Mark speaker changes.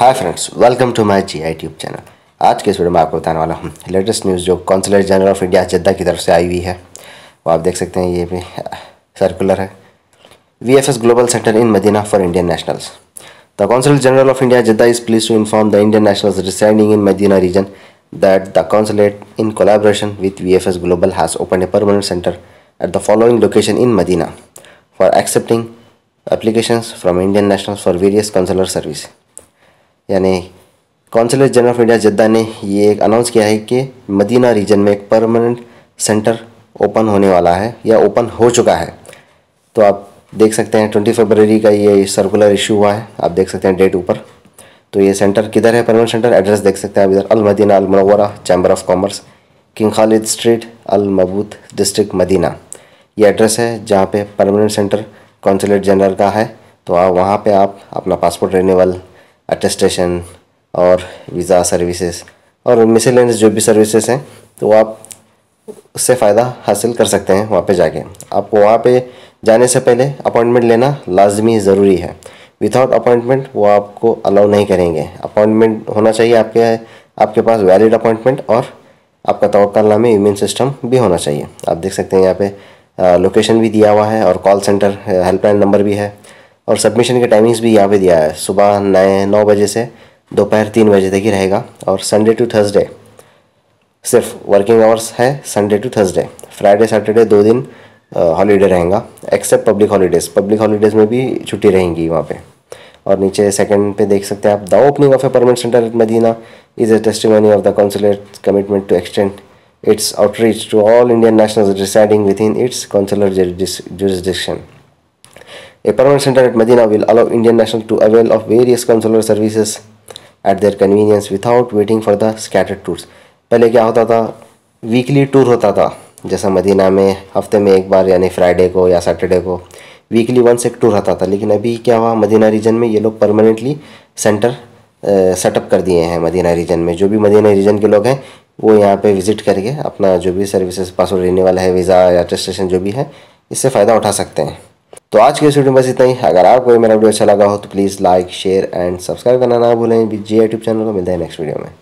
Speaker 1: Hi friends welcome to my G I tube channel आज के इस वीडियो में आपको बताने वाला हूँ लेटेस्ट न्यूज़ जो consulate general of India Jeddah की तरफ से आई हुई है वो आप देख सकते हैं ये भी सर्कुलर है V F S global centre in Medina for Indian nationals the consulate general of India Jeddah is please to inform the Indian national residing in Medina region that the consulate in collaboration with V global has open a permanent centre at the following location in Medina for accepting application from Indian national for various consular service यानी consulate general of India Jeddah ने ये एक announce किया है कि Medina reason में एक permanent centre open होने वाला है या ओपन हो चुका है तो आप देख सकते हैं ट्वेंटी फरवरी का ये सर्कुलर इशू हुआ है आप देख सकते हैं डेट ऊपर तो ये सेंटर किधर है परमानेंट सेंटर एड्रेस देख सकते हैं आप इधर Al Madinah Munawwarah chamber of commerce King Khalid street मबूत डिस्ट्रिक्ट मदीना ये एड्रेस है जहाँ पे परमानेंट सेंटर कौंसलेट जनरल का है तो आप वहाँ पे आप अपना पासपोर्ट रिन्यूअल अटेस्टेशन और वीज़ा सर्विसेज और मिसेलेंस जो भी सर्विसेज हैं तो आप उससे फ़ायदा हासिल कर सकते हैं वहाँ पे जाके आपको वहाँ पे जाने से पहले अपॉइंटमेंट लेना लाजमी ज़रूरी है विदाउट अपॉइंटमेंट वो आपको अलाउ नहीं करेंगे अपॉइंटमेंट होना चाहिए आपके आपके पास वैलिड अपॉइंटमेंट और आपका तोकालना में इम्यून सिस्टम भी होना चाहिए आप देख सकते हैं यहाँ पे लोकेशन भी दिया हुआ है और कॉल सेंटर हेल्पलाइन नंबर भी है और सबमिशन के टाइमिंग्स भी यहाँ पे दिया है सुबह नए नौ बजे से दोपहर तीन बजे तक ही रहेगा और संडे टू थर्सडे सिर्फ वर्किंग आवर्स है Sunday to Thursday Friday Saturday दो दिन हॉलीडे रहेगा except public holidays public holidays में भी छुट्टी रहेंगी वहाँ पर और नीचे सेकंड पे देख सकते हैं आप the opening of a permanent centre at Medina is a testimony of the consulate commitment to extend its outreach to all Indian nationals its within its consular jurisdiction. A permanent center at Medina will allow Indian nationals to avail of various consular services at their convenience without waiting for the scattered tours. पहले क्या होता था weekly tour होता था जैसा Medina में हफ्ते में एक बार यानी फ्राइडे को या सैटरडे को वीकली वंस एक टूर आता था लेकिन अभी क्या हुआ मदीना रीजन में ये लोग परमानेंटली सेंटर सेटअप कर दिए हैं मदीना रीजन में जो भी मदीना रीजन के लोग हैं वो यहाँ पे विज़िट करके अपना जो भी सर्विसेज पासवर्ड लेने वाला है वीज़ा या रजिस्ट्रेशन जो भी है इससे फ़ायदा उठा सकते हैं तो आज के वीडियो में बस इतना ही अगर आपको मेरा वीडियो अच्छा लगा हो तो please like share and subscribe करना ना भूलें जी यूट्यूब चैनल को मिलता है नेक्स्ट वीडियो में